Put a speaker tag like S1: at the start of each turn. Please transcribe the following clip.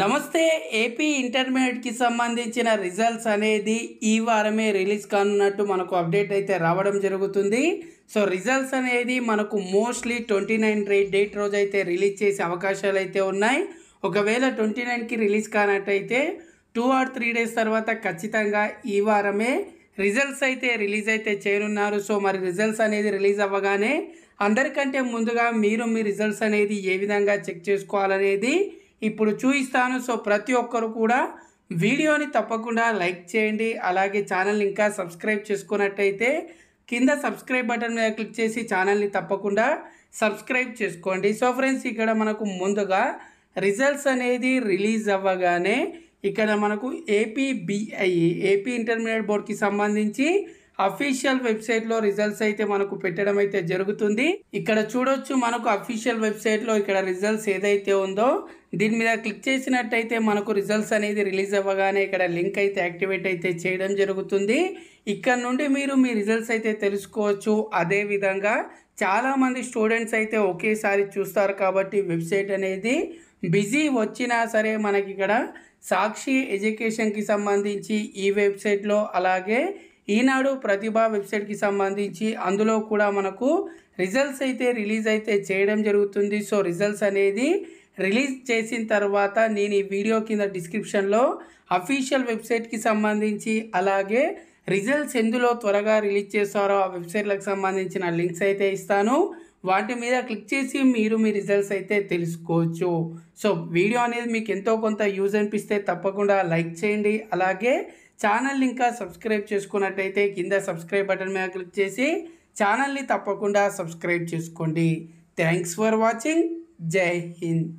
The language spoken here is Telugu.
S1: నమస్తే ఏపీ ఇంటర్మీడియట్కి సంబంధించిన రిజల్ట్స్ అనేది ఈ వారమే రిలీజ్ కానున్నట్టు మనకు అప్డేట్ అయితే రావడం జరుగుతుంది సో రిజల్ట్స్ అనేది మనకు మోస్ట్లీ ట్వంటీ నైన్ డేట్ రోజు అయితే రిలీజ్ చేసే అవకాశాలు అయితే ఉన్నాయి ఒకవేళ ట్వంటీ నైన్కి రిలీజ్ కానట్టయితే టూ ఆర్ త్రీ డేస్ తర్వాత ఖచ్చితంగా ఈ వారమే రిజల్ట్స్ అయితే రిలీజ్ అయితే చేయనున్నారు సో మరి రిజల్ట్స్ అనేది రిలీజ్ అవ్వగానే అందరికంటే ముందుగా మీరు మీ రిజల్ట్స్ అనేది ఏ విధంగా చెక్ చేసుకోవాలనేది ఇప్పుడు చూపిస్తాను సో ప్రతి ఒక్కరు కూడా వీడియోని తప్పకుండా లైక్ చేయండి అలాగే ఛానల్ని ఇంకా సబ్స్క్రైబ్ చేసుకున్నట్టయితే కింద సబ్స్క్రైబ్ బటన్ మీద క్లిక్ చేసి ఛానల్ని తప్పకుండా సబ్స్క్రైబ్ చేసుకోండి సో ఫ్రెండ్స్ ఇక్కడ మనకు ముందుగా రిజల్ట్స్ అనేది రిలీజ్ అవ్వగానే ఇక్కడ మనకు ఏపీబిఐ ఏపీ ఇంటర్మీడియట్ బోర్డ్కి సంబంధించి అఫీషియల్ వెబ్సైట్లో రిజల్ట్స్ అయితే మనకు పెట్టడం అయితే జరుగుతుంది ఇక్కడ చూడొచ్చు మనకు అఫీషియల్ వెబ్సైట్లో ఇక్కడ రిజల్ట్స్ ఏదైతే ఉందో దీని మీద క్లిక్ చేసినట్టయితే మనకు రిజల్ట్స్ అనేది రిలీజ్ అవ్వగానే ఇక్కడ లింక్ అయితే యాక్టివేట్ అయితే చేయడం జరుగుతుంది ఇక్కడ నుండి మీరు మీ రిజల్ట్స్ అయితే తెలుసుకోవచ్చు అదేవిధంగా చాలామంది స్టూడెంట్స్ అయితే ఒకేసారి చూస్తారు కాబట్టి వెబ్సైట్ అనేది బిజీ వచ్చినా సరే మనకి ఇక్కడ సాక్షి ఎడ్యుకేషన్కి సంబంధించి ఈ వెబ్సైట్లో అలాగే ఈనాడు ప్రతిభ వెబ్సైట్కి సంబంధించి అందులో కూడా మనకు రిజల్ట్స్ అయితే రిలీజ్ అయితే చేయడం జరుగుతుంది సో రిజల్ట్స్ అనేది రిలీజ్ చేసిన తర్వాత నేను ఈ వీడియో కింద డిస్క్రిప్షన్లో అఫీషియల్ వెబ్సైట్కి సంబంధించి అలాగే రిజల్ట్స్ ఎందులో త్వరగా రిలీజ్ చేస్తారో ఆ వెబ్సైట్లకు సంబంధించిన లింక్స్ అయితే ఇస్తాను వాటి మీద క్లిక్ చేసి మీరు మీ రిజల్ట్స్ అయితే తెలుసుకోవచ్చు సో వీడియో అనేది మీకు ఎంతో కొంత యూజ్ అనిపిస్తే తప్పకుండా లైక్ చేయండి అలాగే ఛానల్ ఇంకా సబ్స్క్రైబ్ చేసుకున్నట్టయితే కింద సబ్స్క్రైబ్ బటన్ మీద క్లిక్ చేసి ఛానల్ని తప్పకుండా సబ్స్క్రైబ్ చేసుకోండి థ్యాంక్స్ ఫర్ వాచింగ్ జై హింద్